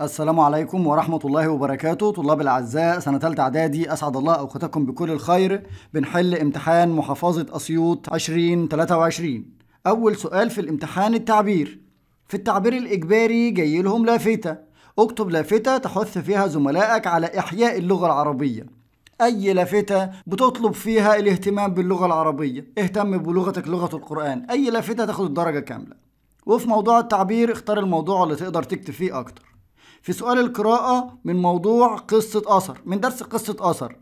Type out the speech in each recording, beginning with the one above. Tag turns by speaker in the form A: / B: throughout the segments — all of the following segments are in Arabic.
A: السلام عليكم ورحمة الله وبركاته طلاب الأعزاء سنة تالتة إعدادي أسعد الله أوقاتكم بكل الخير بنحل امتحان محافظة أسيوط 2023 أول سؤال في الامتحان التعبير في التعبير الإجباري جاي لهم لافتة اكتب لافتة تحث فيها زملائك على إحياء اللغة العربية أي لافتة بتطلب فيها الاهتمام باللغة العربية اهتم بلغتك لغة القرآن أي لافتة تاخد الدرجة كاملة وفي موضوع التعبير اختار الموضوع اللي تقدر تكتب فيه أكتر في سؤال القراءة من موضوع قصة أثر من درس قصة أثر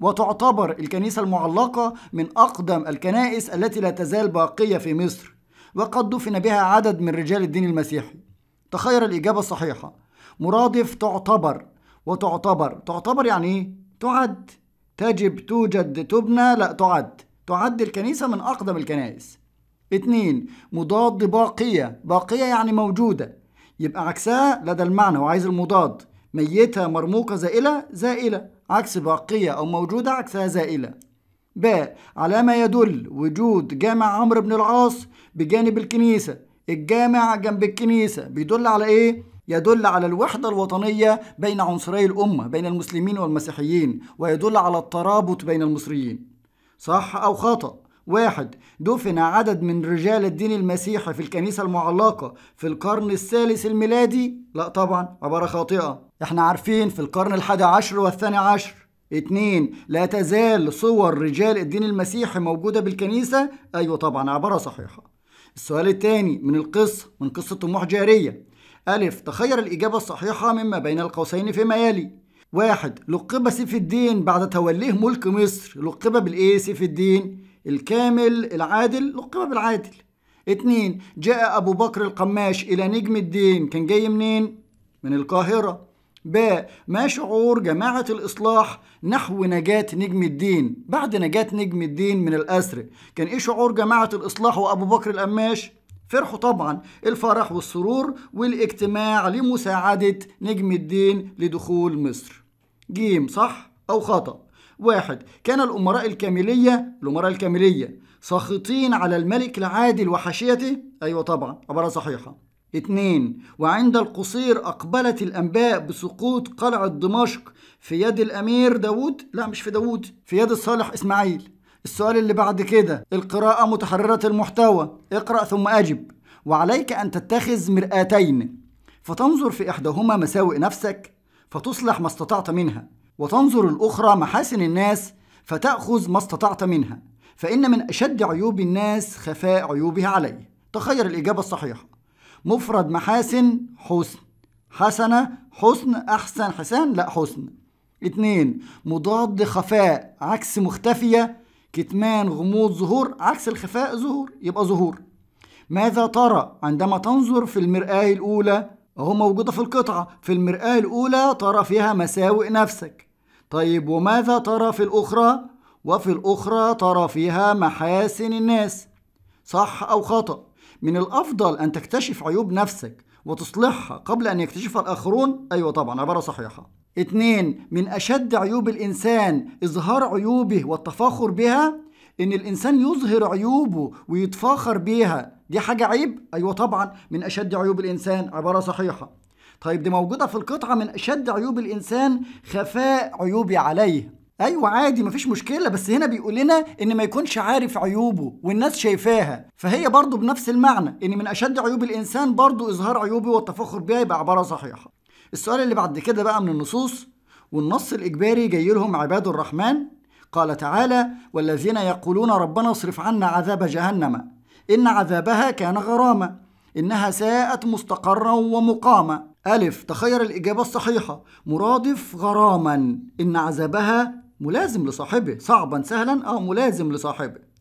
A: وتعتبر الكنيسة المعلقة من أقدم الكنائس التي لا تزال باقية في مصر وقد دفن بها عدد من رجال الدين المسيحي تخير الإجابة الصحيحة مرادف تعتبر وتعتبر تعتبر يعني إيه؟ تعد تجب توجد تبنى لا تعد تعد الكنيسة من أقدم الكنائس اتنين مضاد باقية باقية يعني موجودة يبقى عكسها لدى المعنى وعايز المضاد ميتة مرموقة زائلة زائلة عكس باقية أو موجودة عكسها زائلة ب على ما يدل وجود جامع عمرو بن العاص بجانب الكنيسة الجامع جنب الكنيسة بيدل على إيه؟ يدل على الوحدة الوطنية بين عنصري الأمة بين المسلمين والمسيحيين ويدل على الترابط بين المصريين صح أو خطأ واحد دفن عدد من رجال الدين المسيحي في الكنيسة المعلقة في القرن الثالث الميلادي لا طبعا عبارة خاطئة احنا عارفين في القرن الحادي عشر والثاني عشر اتنين لا تزال صور رجال الدين المسيحي موجودة بالكنيسة ايوه طبعا عبارة صحيحة السؤال الثاني من القصة من قصة طموح جارية ألف تخير الإجابة الصحيحة مما بين القوسين فيما يلي واحد لقب سيف الدين بعد توليه ملك مصر لقب بالإيه سيف الدين الكامل العادل لقب بالعادل اتنين جاء أبو بكر القماش إلى نجم الدين كان جاي منين؟ من القاهرة باء ما شعور جماعة الإصلاح نحو نجاة نجم الدين بعد نجاة نجم الدين من الأسر كان إيه شعور جماعة الإصلاح وأبو بكر القماش؟ فرحوا طبعا الفرح والسرور والاجتماع لمساعدة نجم الدين لدخول مصر جيم صح أو خطأ واحد كان الأمراء الكاملية الأمراء الكاملية ساخطين على الملك العادل وحاشيته أيوة طبعا عبارة صحيحة اثنين وعند القصير أقبلت الأنباء بسقوط قلعة دمشق في يد الأمير داود لا مش في داود في يد الصالح إسماعيل السؤال اللي بعد كده القراءة متحررة المحتوى اقرأ ثم أجب وعليك أن تتخذ مرآتين فتنظر في إحداهما مساوئ نفسك فتصلح ما استطعت منها وتنظر الأخرى محاسن الناس فتأخذ ما استطعت منها فإن من أشد عيوب الناس خفاء عيوبها عليه تخير الإجابة الصحيحة مفرد محاسن حسن حسنة حسن أحسن حسان لا حسن اتنين مضاد خفاء عكس مختفية كتمان غموض ظهور عكس الخفاء ظهور يبقى ظهور ماذا ترى عندما تنظر في المرآة الأولى اهو موجودة في القطعة في المرآة الأولى ترى فيها مساوئ نفسك طيب وماذا ترى في الأخرى؟ وفي الأخرى ترى فيها محاسن الناس صح أو خطأ من الأفضل أن تكتشف عيوب نفسك وتصلحها قبل أن يكتشفها الآخرون أيوة طبعا عبارة صحيحة اتنين من أشد عيوب الإنسان إظهار عيوبه والتفاخر بها إن الإنسان يظهر عيوبه ويتفاخر بيها دي حاجة عيب؟ أيوة طبعا من أشد عيوب الإنسان عبارة صحيحة طيب دي موجودة في القطعة من أشد عيوب الإنسان خفاء عيوبي عليه ايوه عادي مفيش مشكله بس هنا بيقول لنا ان ما يكونش عارف عيوبه والناس شايفاها فهي برضه بنفس المعنى ان من اشد عيوب الانسان برضه اظهار عيوبه والتفاخر بها يبقى عباره صحيحه السؤال اللي بعد كده بقى من النصوص والنص الاجباري جاي لهم عباد الرحمن قال تعالى والذين يقولون ربنا اصرف عنا عذاب جهنم إن عذابها كان غرامة إنها ساءت مستقرا ومقاما ألف تخير الإجابة الصحيحة مرادف غراما إن عذابها ملازم لصاحبه صعبا سهلا أو ملازم لصاحبه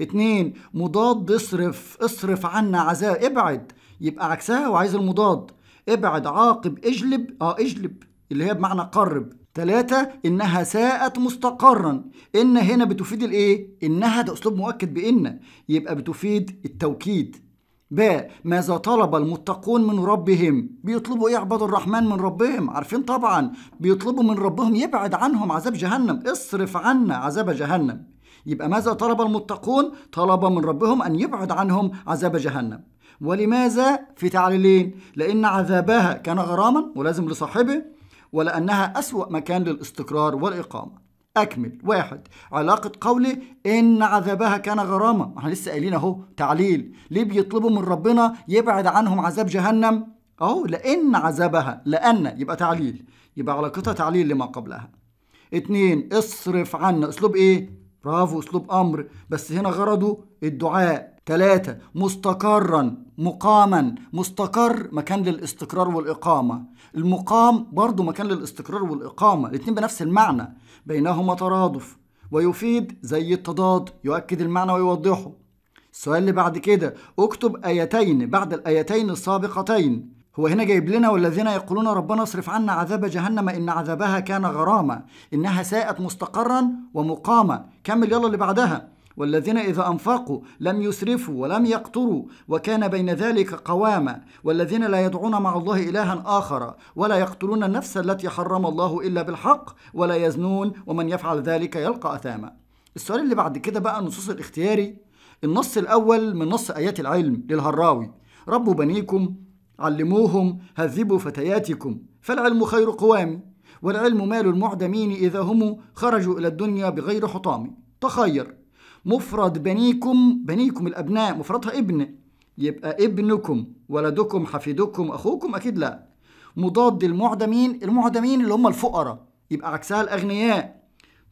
A: اتنين مضاد اصرف اصرف عنا عذاب ابعد يبقى عكسها وعايز المضاد ابعد عاقب اجلب اه اجلب اللي هي بمعنى قرب ثلاثة إنها ساءت مستقرا إن هنا بتفيد الإيه؟ إنها ده أسلوب مؤكد بإن يبقى بتفيد التوكيد ب ماذا طلب المتقون من ربهم بيطلبوا إيه عباد الرحمن من ربهم عارفين طبعا بيطلبوا من ربهم يبعد عنهم عذاب جهنم اصرف عنا عذاب جهنم يبقى ماذا طلب المتقون طلب من ربهم أن يبعد عنهم عذاب جهنم ولماذا في تعليلين لأن عذابها كان غراما ولازم لصاحبه ولأنها أسوأ مكان للاستقرار والإقامة أكمل واحد علاقة قوله إن عذابها كان غرامة ما احنا لسه قايلين أهو تعليل ليه بيطلبوا من ربنا يبعد عنهم عذاب جهنم أهو لأن عذابها لأن يبقى تعليل يبقى علاقتها تعليل لما قبلها اتنين اصرف عنا أسلوب إيه؟ برافو أسلوب أمر بس هنا غرضه الدعاء تلاتة مستقرا مقاما مستقر مكان للاستقرار والإقامة المقام برضه مكان للاستقرار والإقامة الاتنين بنفس المعنى بينهما ترادف ويفيد زي التضاد يؤكد المعنى ويوضحه السؤال اللي بعد كده اكتب آيتين بعد الآيتين السابقتين هو هنا جايب لنا والذين يقولون ربنا اصرف عنا عذاب جهنم إن عذابها كان غراما إنها ساءت مستقرا ومقاما كمل يلا اللي بعدها والذين إذا أنفقوا لم يسرفوا ولم يقتروا وكان بين ذلك قواما والذين لا يدعون مع الله إلها آخر ولا يقتلون النفس التي حرم الله إلا بالحق ولا يزنون ومن يفعل ذلك يلقى أثاما السؤال اللي بعد كده بقى النصوص الاختياري النص الأول من نص آيات العلم للهراوي ربوا بنيكم علموهم هذبوا فتياتكم فالعلم خير قوام والعلم مال المعدمين إذا هم خرجوا إلى الدنيا بغير حطام تخير مفرد بنيكم بنيكم الابناء مفردها ابن يبقى ابنكم ولدكم حفيدكم اخوكم اكيد لا مضاد المعدمين المعدمين اللي هم الفقراء يبقى عكسها الاغنياء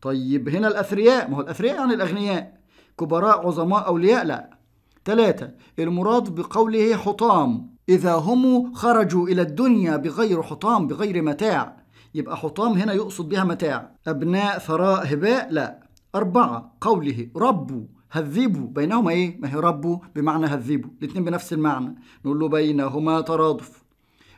A: طيب هنا الاثرياء ما هو الاثرياء يعني الاغنياء كبراء عظماء اولياء لا ثلاثة المراد بقوله حطام إذا هم خرجوا إلى الدنيا بغير حطام بغير متاع يبقى حطام هنا يقصد بها متاع أبناء ثراء هباء لا أربعة قوله ربوا هذبوا بينهما إيه؟ ما هي ربوا بمعنى هذبوا الاثنين بنفس المعنى نقول له بينهما ترادف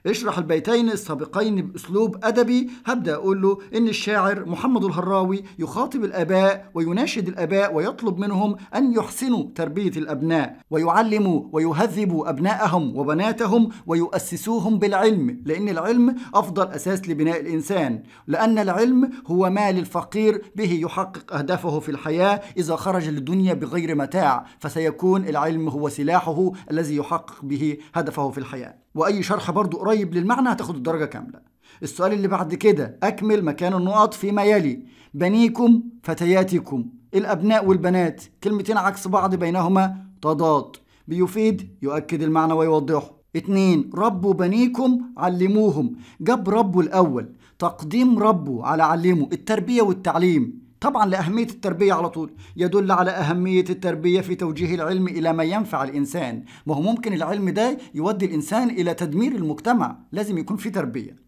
A: اشرح البيتين السابقين بأسلوب أدبي هبدأ أقول له إن الشاعر محمد الهراوي يخاطب الآباء ويناشد الآباء ويطلب منهم أن يحسنوا تربية الأبناء ويعلموا ويهذبوا أبنائهم وبناتهم ويؤسسوهم بالعلم لأن العلم أفضل أساس لبناء الإنسان لأن العلم هو مال الفقير به يحقق أهدافه في الحياة إذا خرج للدنيا بغير متاع فسيكون العلم هو سلاحه الذي يحقق به هدفه في الحياه واي شرح برضو قريب للمعنى هتاخد الدرجه كامله السؤال اللي بعد كده اكمل مكان النقط فيما يلي بنيكم فتياتكم الابناء والبنات كلمتين عكس بعض بينهما تضاد بيفيد يؤكد المعنى ويوضحه اتنين ربوا بنيكم علموهم جاب ربه الأول تقديم ربه على علمه التربية والتعليم طبعا لأهمية التربية على طول يدل على أهمية التربية في توجيه العلم إلى ما ينفع الإنسان ما هو ممكن العلم ده يودي الإنسان إلى تدمير المجتمع لازم يكون في تربية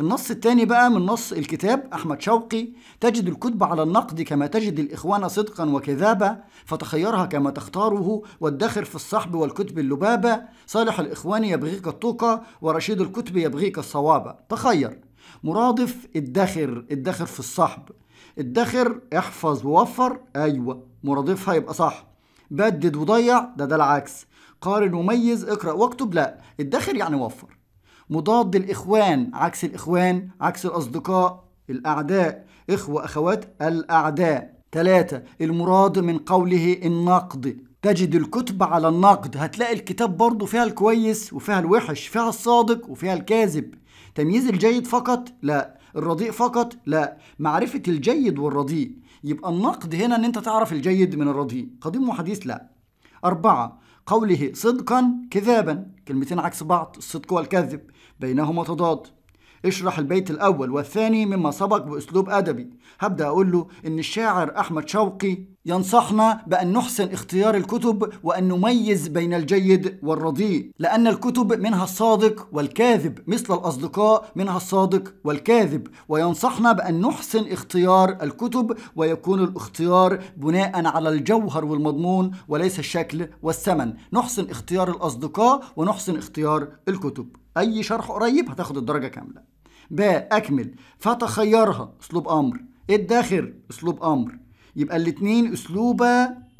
A: النص الثاني بقى من نص الكتاب أحمد شوقي تجد الكتب على النقد كما تجد الإخوان صدقا وكذابا فتخيرها كما تختاره وادخر في الصحب والكتب اللبابة صالح الإخوان يبغيك الطوقة ورشيد الكتب يبغيك الصوابة تخير مرادف ادخر ادخر في الصحب ادخر احفظ ووفر ايوه مرادفها يبقى صح بدد وضيع ده ده العكس قارن وميز اقرأ واكتب لا ادخر يعني وفر مضاد الإخوان عكس الإخوان عكس الأصدقاء الأعداء إخوة أخوات الأعداء ثلاثة المراد من قوله النقد تجد الكتب على النقد هتلاقي الكتاب برضه فيها الكويس وفيها الوحش فيها الصادق وفيها الكاذب تمييز الجيد فقط لا الرديء فقط لا معرفة الجيد والرديء يبقى النقد هنا ان انت تعرف الجيد من الرديء قديم وحديث لا أربعة قوله صدقا كذابا كلمتين عكس بعض الصدق والكذب بينهما تضاد اشرح البيت الأول والثاني مما سبق بأسلوب أدبي هبدأ أقول له إن الشاعر أحمد شوقي ينصحنا بأن نحسن اختيار الكتب وأن نميز بين الجيد والرديء لأن الكتب منها الصادق والكاذب مثل الأصدقاء منها الصادق والكاذب وينصحنا بأن نحسن اختيار الكتب ويكون الاختيار بناء على الجوهر والمضمون وليس الشكل والثمن نحسن اختيار الأصدقاء ونحسن اختيار الكتب أي شرح قريب هتاخد الدرجة كاملة باء أكمل فتخيرها أسلوب أمر ادخر إيه أسلوب أمر يبقى الاتنين اسلوب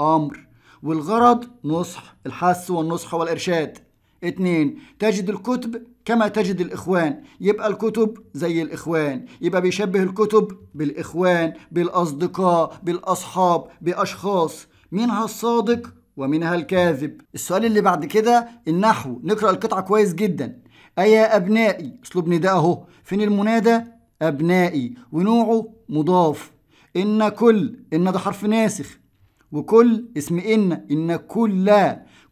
A: أمر والغرض نصح الحث والنصح والإرشاد اتنين تجد الكتب كما تجد الإخوان يبقى الكتب زي الإخوان يبقى بيشبه الكتب بالإخوان بالأصدقاء بالأصحاب بأشخاص منها الصادق ومنها الكاذب السؤال اللي بعد كده النحو نقرأ القطعة كويس جدا أيا أبنائي أسلوب نداء أهو فين المنادى أبنائي ونوعه مضاف إن كل إن ده حرف ناسخ وكل اسم إن إن كل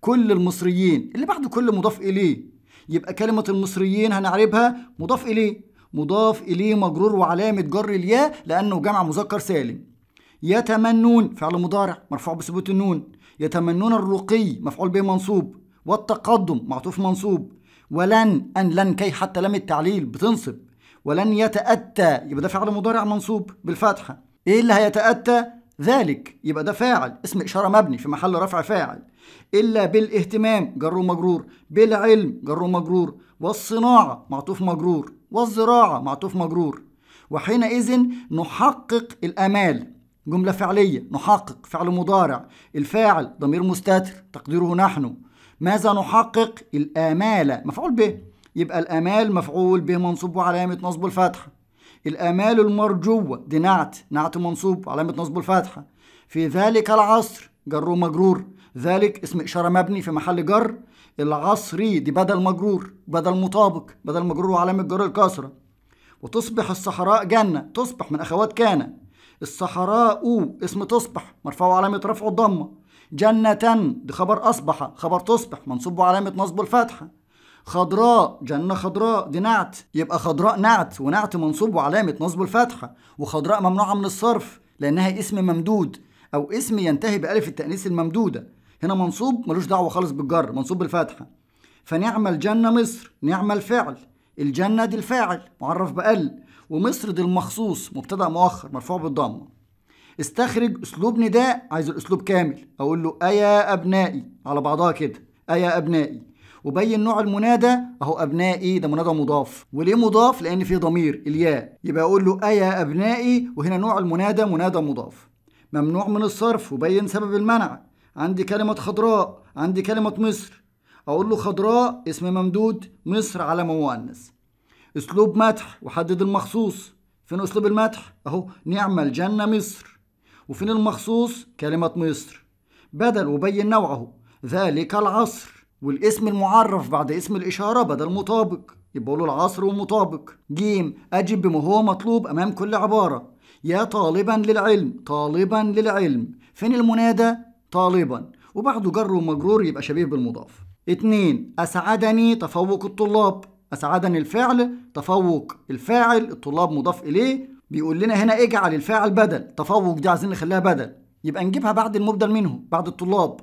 A: كل المصريين اللي بعده كل مضاف إليه يبقى كلمة المصريين هنعربها مضاف إليه مضاف إليه مجرور وعلامة جر الياء لأنه جمع مذكر سالم يتمنون فعل مضارع مرفوع بثبوت النون يتمنون الرقي مفعول به منصوب والتقدم معطوف منصوب ولن أن لن كي حتى لم التعليل بتنصب ولن يتأتى يبقى ده فعل مضارع منصوب بالفتحة إيه اللي هيتأتى ذلك يبقى ده فاعل اسم إشارة مبني في محل رفع فاعل إلا بالاهتمام جر مجرور بالعلم جر مجرور والصناعة معطوف مجرور والزراعة معطوف مجرور وحينئذ نحقق الأمال جملة فعلية نحقق فعل مضارع الفاعل ضمير مستتر تقديره نحن ماذا نحقق الآمال مفعول به يبقى الآمال مفعول به منصوب وعلامة نصبه الفتحة الآمال المرجوة دي نعت نعت منصوب وعلامة نصبه الفتحة في ذلك العصر جر مجرور ذلك اسم إشارة مبني في محل جر العصري دي بدل مجرور بدل مطابق بدل مجرور وعلامة جر الكسرة وتصبح الصحراء جنة تصبح من أخوات كان الصحراء اسم تصبح مرفوع علامة رفع الضمة جنة دي خبر أصبح خبر تصبح منصوب علامة نصبه الفتحة خضراء جنة خضراء دي نعت يبقى خضراء نعت ونعت منصوب وعلامة نصب الفتحة وخضراء ممنوعة من الصرف لأنها اسم ممدود أو اسم ينتهي بألف التأنيث الممدودة هنا منصوب ملوش دعوة خالص بالجر منصوب بالفتحة فنعم الجنة مصر نعم الفعل الجنة دي الفاعل معرف بأل ومصر دي المخصوص مبتدأ مؤخر مرفوع بالضمه استخرج اسلوب نداء عايز الاسلوب كامل اقول له ايا ابنائي على بعضها كده ايا ابنائي وبين نوع المنادى اهو ابنائي ده منادى مضاف وليه مضاف لان فيه ضمير الياء يبقى اقول له ايا ابنائي وهنا نوع المنادى منادى مضاف ممنوع من الصرف وبين سبب المنع عندي كلمه خضراء عندي كلمه مصر اقول له خضراء اسم ممدود مصر على مؤنث اسلوب مدح وحدد المخصوص فين اسلوب المدح اهو نعم الجنه مصر وفين المخصوص كلمة مصر بدل وبين نوعه ذلك العصر والاسم المعرف بعد اسم الإشارة بدل مطابق يبقى له العصر ومطابق جيم أجب بما هو مطلوب أمام كل عبارة يا طالبا للعلم طالبا للعلم فين المنادى طالبا وبعده جر ومجرور يبقى شبيه بالمضاف اتنين أسعدني تفوق الطلاب أسعدني الفعل تفوق الفاعل الطلاب مضاف إليه بيقول لنا هنا اجعل الفاعل بدل تفوق دي عايزين نخليها بدل يبقى نجيبها بعد المبدل منه بعد الطلاب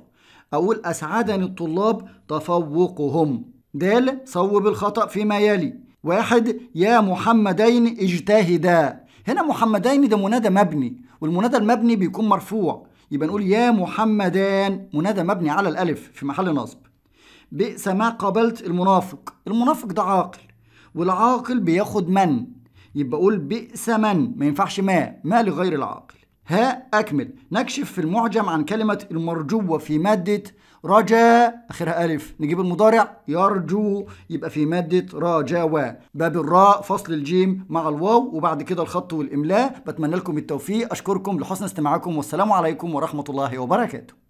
A: اقول اسعدني الطلاب تفوقهم د صوب الخطا فيما يلي واحد يا محمدين اجتهدا هنا محمدين ده منادى مبني والمنادى المبني بيكون مرفوع يبقى نقول يا محمدان منادى مبني على الالف في محل نصب بئس ما قابلت المنافق المنافق ده عاقل والعاقل بياخد من يبقى قول بئس من ما ينفعش ما ما لغير العاقل ها أكمل نكشف في المعجم عن كلمة المرجوة في مادة رجاء آخرها ألف نجيب المضارع يرجو يبقى في مادة رجاوى باب الراء فصل الجيم مع الواو وبعد كده الخط والإملاء بتمنى لكم التوفيق أشكركم لحسن استماعكم والسلام عليكم ورحمة الله وبركاته